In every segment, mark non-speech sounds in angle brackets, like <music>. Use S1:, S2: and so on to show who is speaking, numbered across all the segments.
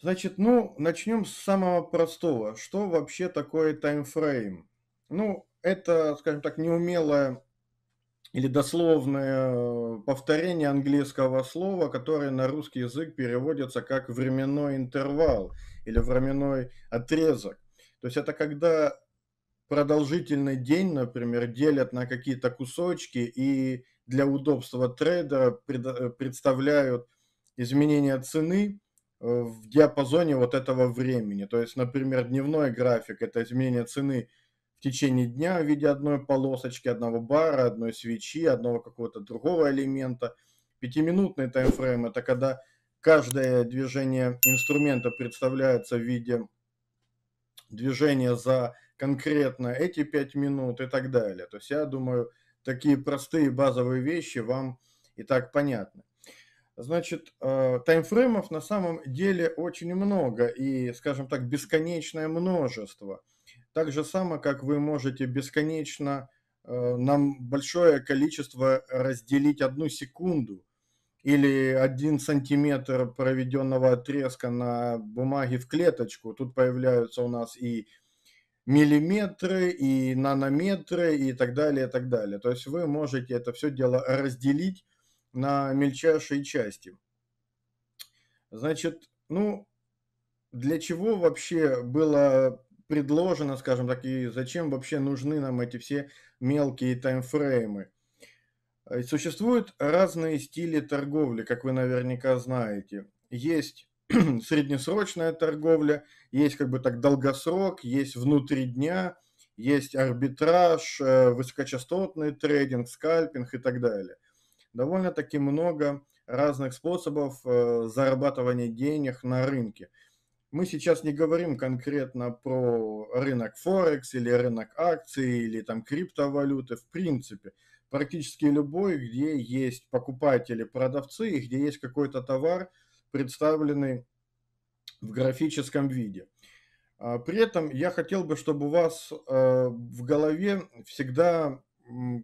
S1: Значит, ну, начнем с самого простого. Что вообще такое таймфрейм? Ну, это, скажем так, неумелое или дословное э, повторение английского слова, которое на русский язык переводится как временной интервал или временной отрезок. То есть это когда продолжительный день, например, делят на какие-то кусочки и для удобства трейдера э, представляют изменения цены Э, в диапазоне вот этого времени. То есть, например, дневной график – это изменение цены в течение дня в виде одной полосочки, одного бара, одной свечи, одного какого-то другого элемента. Пятиминутный таймфрейм – это когда каждое движение инструмента представляется в виде движения за конкретно эти пять минут и так далее. То есть я думаю, такие простые базовые вещи вам и так понятны. Значит, э, таймфреймов на самом деле очень много и, скажем так, бесконечное множество. Так же само, как вы можете бесконечно э, нам большое количество разделить одну секунду или один сантиметр проведенного отрезка на бумаге в клеточку. Тут появляются у нас и миллиметры, и нанометры, и так далее, и так далее. То есть вы можете это все дело разделить на мельчайшие части. Значит, ну, для чего вообще было предложено, скажем так, и зачем вообще нужны нам эти все мелкие таймфреймы? Э, существуют разные стили торговли, как вы наверняка знаете. Есть <clears throat> среднесрочная торговля, есть как бы так долгосрок, есть внутри дня, есть арбитраж, э, высокочастотный трейдинг, скальпинг и так далее – довольно-таки много разных способов э, зарабатывания денег на рынке. Мы сейчас не говорим конкретно про рынок Форекс или рынок акций или там криптовалюты в принципе. Практически любой, где есть покупатели, продавцы и где есть какой-то товар, представленный в графическом виде. А, при этом я хотел бы, чтобы у вас э, в голове всегда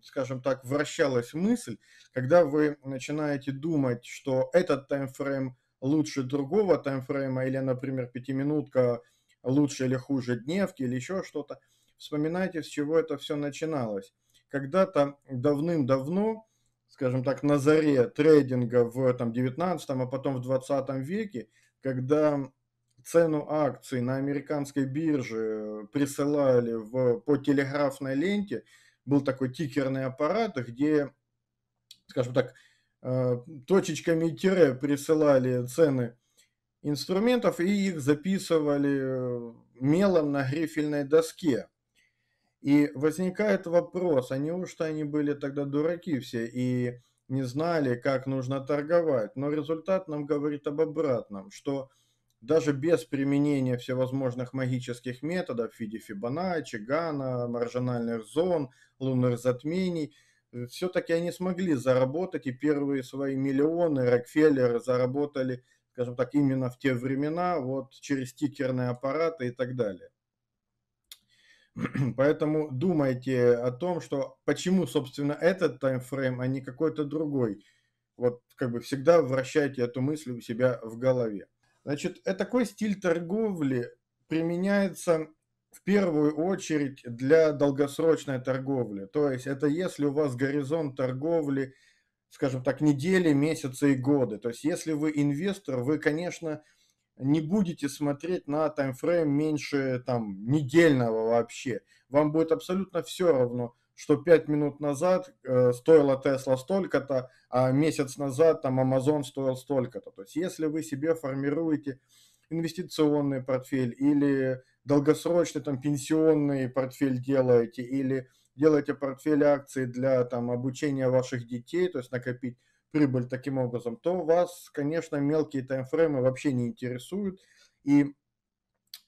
S1: скажем так, вращалась мысль, когда вы начинаете думать, что этот таймфрейм лучше другого таймфрейма, или, например, пятиминутка лучше или хуже дневки, или еще что-то, вспоминайте, с чего это все начиналось. Когда-то давным-давно, скажем так, на заре трейдинга в этом 19 а потом в 20 веке, когда цену акций на американской бирже присылали в, по телеграфной ленте – был такой тикерный аппарат, где, скажем так, э, точечками тире присылали цены инструментов и их записывали э, мелом на грифельной доске. И возникает вопрос, а неужто они были тогда дураки все и не знали, как нужно торговать? Но результат нам говорит об обратном, что даже без применения всевозможных магических методов в виде Фибоначчи, Гана, маржинальных зон, лунных затмений, э, все-таки они смогли заработать, и первые свои миллионы Рокфеллеры заработали, скажем так, именно в те времена, вот через стикерные аппараты и так далее. <clears throat> Поэтому думайте о том, что почему, собственно, этот таймфрейм, а не какой-то другой. Вот как бы всегда вращайте эту мысль у себя в голове. Значит, э, такой стиль торговли применяется в первую очередь для долгосрочной торговли. То есть это если у вас горизонт торговли, скажем так, недели, месяцы и годы. То есть если вы инвестор, вы, конечно, не будете смотреть на таймфрейм меньше там недельного вообще. Вам будет абсолютно все равно, что 5 минут назад э, стоила Тесла столько-то, а месяц назад там Amazon стоил столько-то. То есть если вы себе формируете инвестиционный портфель или долгосрочный там пенсионный портфель делаете, или делаете портфель акций для там обучения ваших детей, то есть накопить прибыль таким образом, то вас, конечно, мелкие таймфреймы вообще не интересуют. И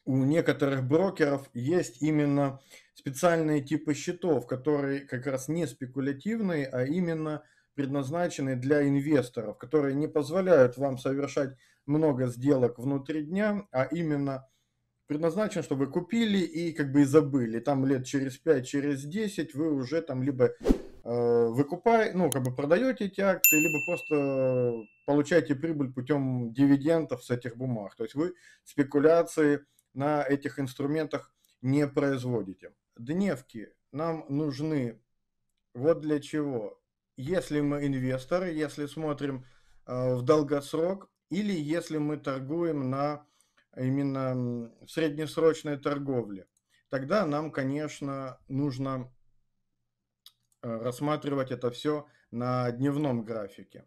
S1: у некоторых брокеров есть именно специальные типы счетов, которые как раз не спекулятивные, а именно предназначены для инвесторов, которые не позволяют вам совершать много сделок внутри дня, а именно предназначен, чтобы вы купили и как бы и забыли. Там лет через 5, через 10 вы уже там либо э, выкупаете, ну как бы продаете эти акции, либо просто получаете прибыль путем дивидендов с этих бумаг. То есть вы спекуляции на этих инструментах не производите. Дневки нам нужны вот для чего. Если мы инвесторы, если смотрим э, в долгосрок или если мы торгуем на именно среднесрочной торговле, тогда нам, конечно, нужно э, рассматривать это все на дневном графике.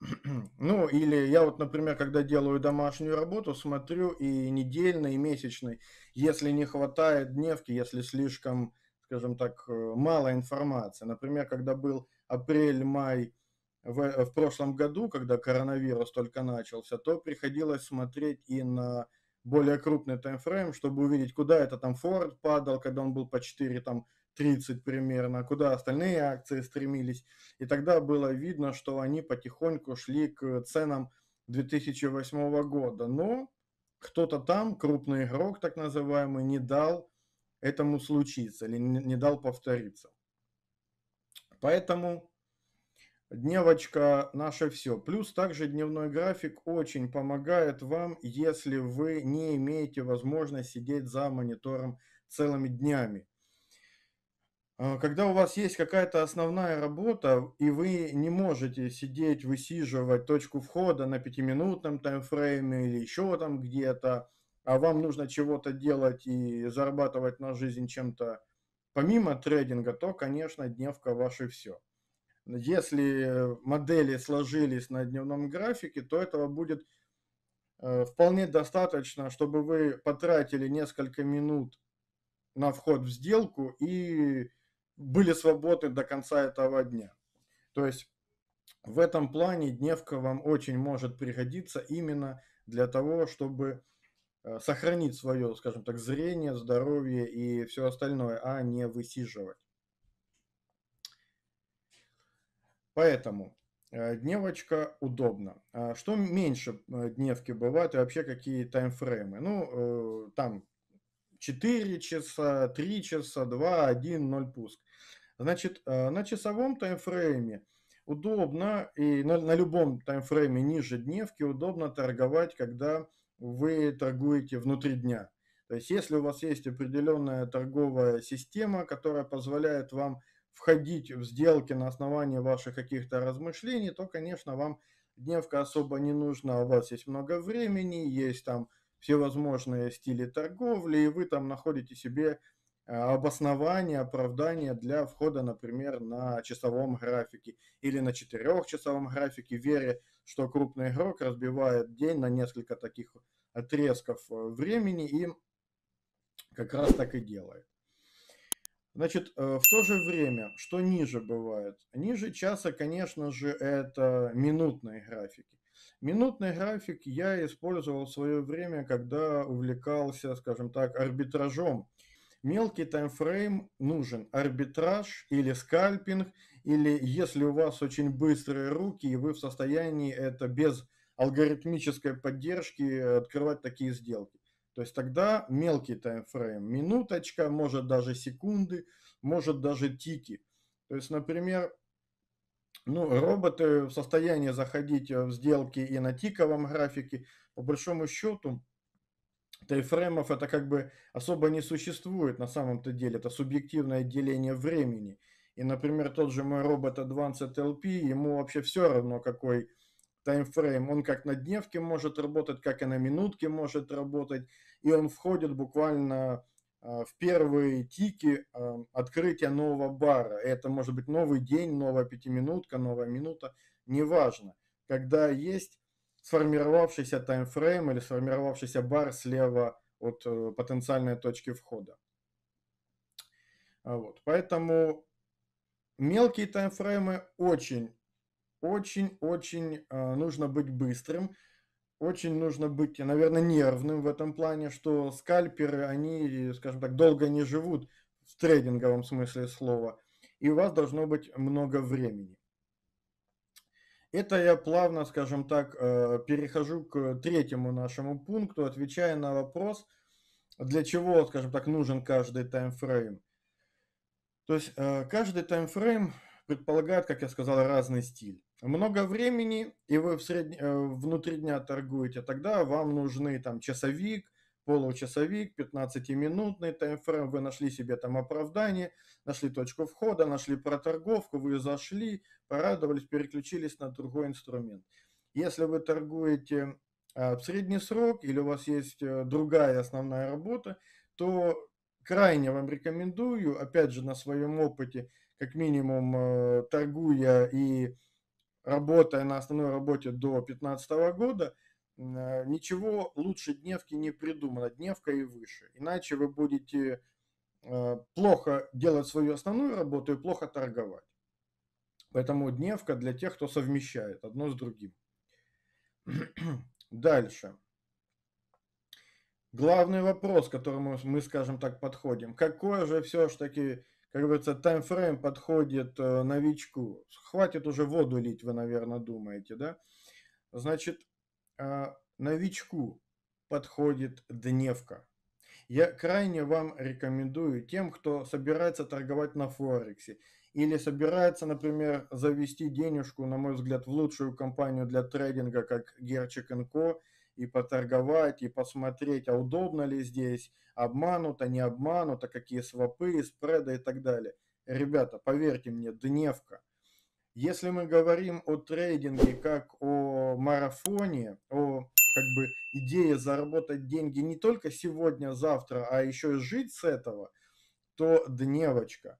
S1: <clears throat> Ну, или я вот, например, когда делаю домашнюю работу, смотрю и недельный, и месячный. Если не хватает дневки, если слишком, скажем так, э, мало информации. Например, когда был апрель-май в, в прошлом году, когда коронавирус только начался, то приходилось смотреть и на более крупный таймфрейм, чтобы увидеть, куда это там Форд падал, когда он был по 4 там, 30 примерно, а куда остальные акции стремились. И тогда было видно, что они потихоньку шли к ценам 2008 года. Но кто-то там, крупный игрок так называемый, не дал этому случиться или не дал повториться. Поэтому дневочка наше все. Плюс также дневной график очень помогает вам, если вы не имеете возможность сидеть за монитором целыми днями. Э, когда у вас есть какая-то основная работа, и вы не можете сидеть, высиживать точку входа на пятиминутном таймфрейме или еще там где-то, а вам нужно чего-то делать и зарабатывать на жизнь чем-то помимо трейдинга, то, конечно, дневка ваше все. Если модели сложились на дневном графике, то этого будет э, вполне достаточно, чтобы вы потратили несколько минут на вход в сделку и были свободны до конца этого дня. То есть в этом плане дневка вам очень может пригодиться именно для того, чтобы э, сохранить свое, скажем так, зрение, здоровье и все остальное, а не высиживать. Поэтому э, дневочка удобна. А что меньше э, дневки бывает и вообще какие таймфреймы? Ну, там 4 часа, 3 часа, 2, 1, 0 пуск. Значит, э, на часовом таймфрейме удобно, и на, на любом таймфрейме ниже дневки удобно торговать, когда вы торгуете внутри дня. То есть, если у вас есть определенная торговая система, которая позволяет вам входить в сделки на основании ваших каких-то размышлений, то, конечно, вам дневка особо не нужна. У вас есть много времени, есть там всевозможные стили торговли, и вы там находите себе Э, обоснование, оправдание для входа, например, на часовом графике или на четырехчасовом графике, вере, что крупный игрок разбивает день на несколько таких отрезков э, времени и как раз так и делает. Значит, э, в то же время, что ниже бывает? Ниже часа, конечно же, это минутные графики. Минутный график я использовал в свое время, когда увлекался, скажем так, арбитражом – Мелкий таймфрейм нужен арбитраж или скальпинг, или если у вас очень быстрые руки, и вы в состоянии это без алгоритмической поддержки э, открывать такие сделки. То есть тогда мелкий таймфрейм, минуточка, может даже секунды, может даже тики. То есть, например, ну, роботы в состоянии заходить э, в сделки и на тиковом графике. По большому счету, тайфреймов это как бы особо не существует на самом-то деле. Это субъективное деление времени. И, например, тот же мой робот Advanced LP, ему вообще все равно, какой таймфрейм. Он как на дневке может работать, как и на минутке может работать. И он входит буквально а, в первые тики а, открытия нового бара. Это может быть новый день, новая пятиминутка, новая минута, неважно. Когда есть сформировавшийся таймфрейм или сформировавшийся бар слева от э, потенциальной точки входа. Вот. Поэтому мелкие таймфреймы очень, очень, очень э, нужно быть быстрым. Очень нужно быть, наверное, нервным в этом плане, что скальперы, они, скажем так, долго не живут в трейдинговом смысле слова. И у вас должно быть много времени. Это я плавно, скажем так, э, перехожу к третьему нашему пункту, отвечая на вопрос, для чего, скажем так, нужен каждый таймфрейм. То есть э, каждый таймфрейм предполагает, как я сказал, разный стиль. Много времени, и вы в средне, э, внутри дня торгуете, тогда вам нужны там часовик, получасовик, 15-минутный таймфрейм, вы нашли себе там оправдание, нашли точку входа, нашли проторговку, вы зашли, порадовались, переключились на другой инструмент. Если вы торгуете а, в средний срок или у вас есть э, другая основная работа, то крайне вам рекомендую, опять же на своем опыте, как минимум э, торгуя и работая на основной работе до 2015 года, Э, ничего лучше дневки не придумано, дневка и выше. Иначе вы будете э, плохо делать свою основную работу и плохо торговать. Поэтому дневка для тех, кто совмещает одно с другим. <clears throat> Дальше. Главный вопрос, к которому мы, скажем так, подходим. Какое же все ж таки, как говорится, таймфрейм подходит э, новичку? Хватит уже воду лить, вы, наверное, думаете, да? Значит, а, новичку подходит дневка. Я крайне вам рекомендую тем, кто собирается торговать на Форексе или собирается, например, завести денежку, на мой взгляд, в лучшую компанию для трейдинга, как Герчик Ко, и поторговать, и посмотреть, а удобно ли здесь, обмануто, не обмануто, какие свопы, спреды и так далее. Ребята, поверьте мне, дневка. Если мы говорим о трейдинге как о марафоне, о как бы идее заработать деньги не только сегодня, завтра, а еще и жить с этого, то дневочка.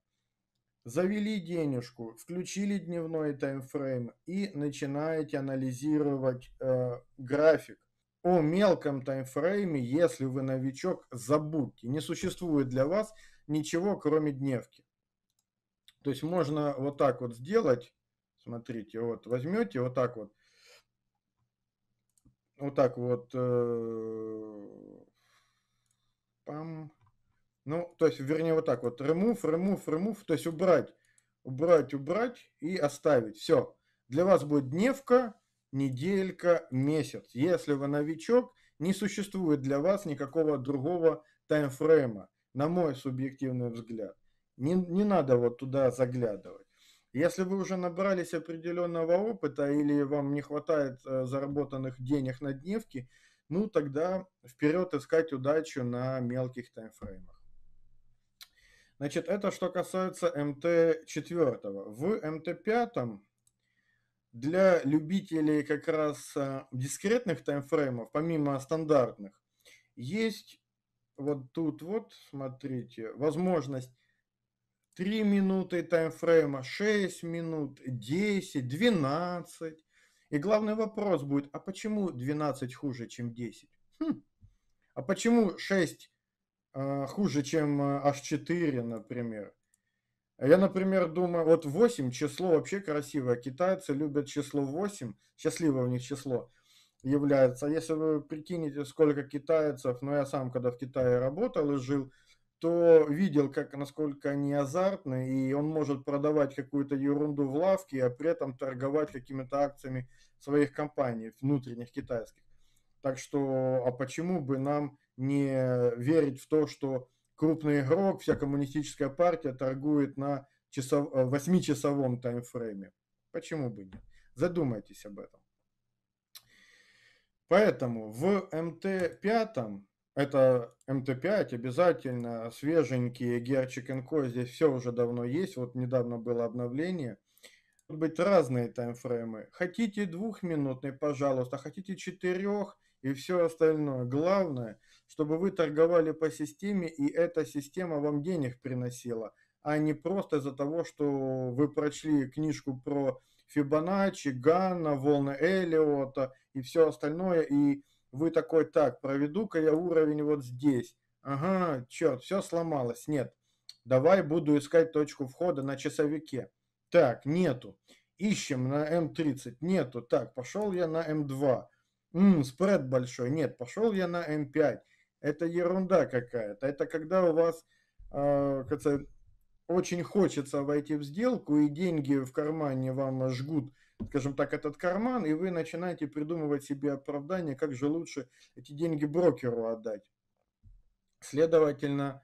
S1: Завели денежку, включили дневной таймфрейм и начинаете анализировать э, график. О мелком таймфрейме, если вы новичок, забудьте. Не существует для вас ничего, кроме дневки. То есть можно вот так вот сделать. Смотрите, вот возьмете вот так вот вот так вот. Э, пам. Ну, то есть, вернее, вот так вот. Remove, remove, remove. То есть убрать, убрать, убрать и оставить. Все. Для вас будет дневка, неделька, месяц. Если вы новичок, не существует для вас никакого другого таймфрейма, на мой субъективный взгляд. Не, не надо вот туда заглядывать. Если вы уже набрались определенного опыта или вам не хватает э, заработанных денег на дневки, ну тогда вперед искать удачу на мелких таймфреймах. Значит, это что касается МТ-4. В МТ-5 для любителей как раз э, дискретных таймфреймов, помимо стандартных, есть вот тут вот, смотрите, возможность 3 минуты таймфрейма, 6 минут, 10, 12. И главный вопрос будет, а почему 12 хуже, чем 10? Хм. А почему 6 э, а, хуже, чем H4, а, например? А я, например, думаю, вот 8 число вообще красивое. Китайцы любят число 8, счастливое у них число является. Если вы прикинете, сколько китайцев, но ну, я сам, когда в Китае работал и жил, кто видел, как, насколько они азартны, и он может продавать какую-то ерунду в лавке, а при этом торговать какими-то акциями своих компаний, внутренних китайских. Так что, а почему бы нам не верить в то, что крупный игрок, вся коммунистическая партия торгует на э, восьмичасовом 8 таймфрейме? Почему бы нет? Задумайтесь об этом. Поэтому в МТ-5 это МТ-5 обязательно, свеженькие, Герчик Инко, здесь все уже давно есть, вот недавно было обновление. Может быть разные таймфреймы. Хотите двухминутный, пожалуйста, хотите четырех и все остальное. Главное, чтобы вы торговали по системе, и эта система вам денег приносила, а не просто из-за того, что вы прочли книжку про Фибоначчи, Ганна, волны Элиота и все остальное, и вы такой, так, проведу-ка я уровень вот здесь. Ага, черт, все сломалось, нет. Давай буду искать точку входа на часовике. Так, нету. Ищем на М30, нету. Так, пошел я на М2. М, спред большой, нет, пошел я на М5. Это ерунда какая-то. Это когда у вас э, очень хочется войти в сделку, и деньги в кармане вам жгут скажем так, этот карман, и вы начинаете придумывать себе оправдание, как же лучше эти деньги брокеру отдать. Следовательно,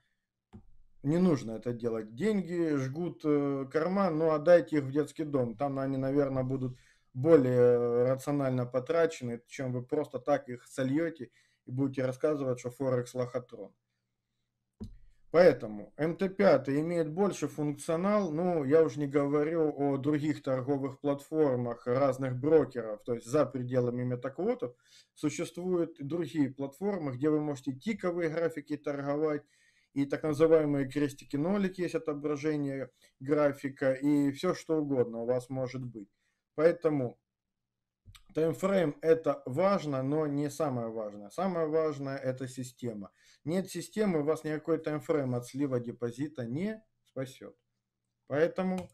S1: не нужно это делать. Деньги жгут э, карман, но ну, отдайте их в детский дом. Там они, наверное, будут более э, рационально потрачены, чем вы просто так их сольете и будете рассказывать, что Форекс лохотрон. Поэтому МТ-5 имеет больше функционал, ну, я уже не говорю о других торговых платформах разных брокеров, то есть за пределами метаквотов существуют другие платформы, где вы можете тиковые графики торговать, и так называемые крестики-нолики есть отображение графика, и все что угодно у вас может быть. Поэтому Таймфрейм – это важно, но не самое важное. Самое важное – это система. Нет системы, вас никакой таймфрейм от слива депозита не спасет. Поэтому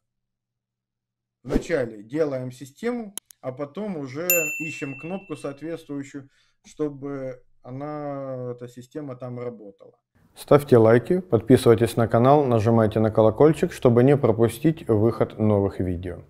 S1: вначале делаем систему, а потом уже ищем кнопку соответствующую, чтобы она, эта система там работала. Ставьте лайки, подписывайтесь на канал, нажимайте на колокольчик, чтобы не пропустить выход новых видео.